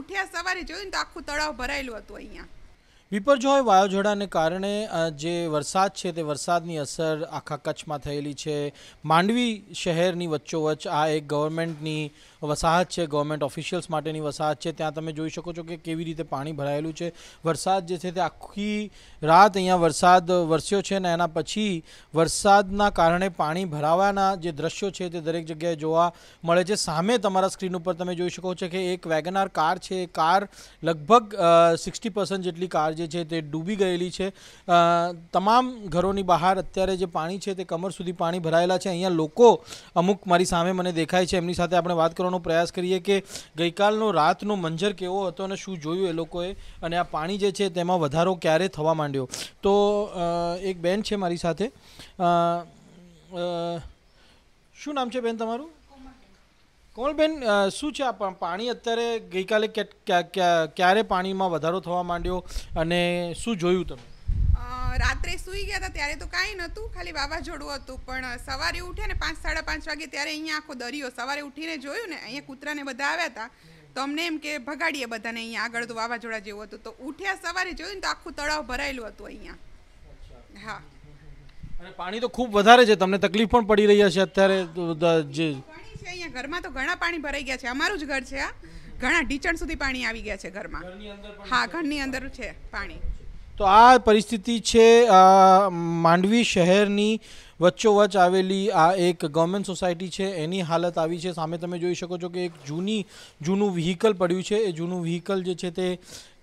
ઉઠ્યા સવારે જોયું ને તો આખું તળાવ ભરાયેલું હતું અહીંયા બિપરજોય વાયોઝોડાને કારણે જે વરસાદ છે તે વરસાદની અસર આખા કચ્છમાં થયેલી છે માંડવી શહેરની વચ્ચોવચ્ચ આ એક ગવર્મેન્ટની વસાહત છે ગવર્મેન્ટ ઓફિશિયલ્સ માટેની વસાહત છે ત્યાં તમે જોઈ શકો છો કે કેવી રીતે પાણી ભરાયેલું છે વરસાદ જે છે તે આખી રાત અહીંયા વરસાદ વરસ્યો છે ને એના પછી વરસાદના કારણે પાણી ભરાવાના જે દ્રશ્યો છે તે દરેક જગ્યાએ જોવા મળે છે સામે તમારા સ્ક્રીન ઉપર તમે જોઈ શકો છો કે એક વેગનાર કાર છે કાર લગભગ સિક્સટી પર્સન્ટ જેટલી કાર જે છે તે ડૂબી ગયેલી છે તમામ ઘરોની બહાર અત્યારે જે પાણી છે તે કમર સુધી પાણી ભરાયેલા છે અહીંયા લોકો અમુક મારી સામે મને દેખાય છે એમની સાથે આપણે વાત કરવાનો પ્રયાસ કરીએ કે ગઈકાલનો રાતનો મંજર કેવો હતો અને શું જોયું એ લોકોએ અને આ પાણી જે છે તેમાં વધારો ક્યારે થવા માંડ્યો તો એક બેન છે મારી સાથે શું નામ છે બેન તમારું કોમલબેન શું છે આ પાણી અત્યારે ગઈકાલે ક્યારે પાણીમાં વધારો થવા માંડ્યો અને શું જોયું તમે રાત્રે સૂઈ ગયા હતા ત્યારે તો કાંઈ નહોતું ખાલી વાવાઝોડું હતું પણ સવારે ઉઠ્યા ને પાંચ સાડા પાંચ વાગે ત્યારે અહીંયા આખો દરિયો સવારે ઉઠીને જોયું ને અહીંયા કૂતરાને બધા આવ્યા હતા તો અમને એમ કે ભગાડીએ બધાને અહીંયા આગળ તો વાવાઝોડા જેવું હતું તો ઉઠ્યા સવારે જોયું ને તો આખું તળાવ ભરાયેલું હતું અહીંયા હા અને પાણી તો ખૂબ વધારે છે તમને તકલીફ પણ પડી રહી હશે અત્યારે જે અહીંયા ઘરમાં તો ઘણા પાણી ભરાઈ ગયા છે અમારું જ ઘર છે આ ઘણા ઢીચણ સુધી પાણી આવી ગયા છે ઘરમાં હા ઘરની અંદર છે પાણી તો આ પરિસ્થિતિ છે માંડવી શહેરની વચ્ચોવચ્ચ આવેલી આ એક ગવર્મેન્ટ સોસાયટી છે એની હાલત આવી છે સામે તમે જોઈ શકો છો કે એક જૂની જૂનું વ્હીકલ પડ્યું છે એ જૂનું વ્હીકલ જે છે તે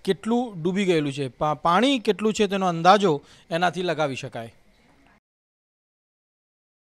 કેટલું ડૂબી ગયેલું છે પાણી કેટલું છે તેનો અંદાજો એનાથી લગાવી શકાય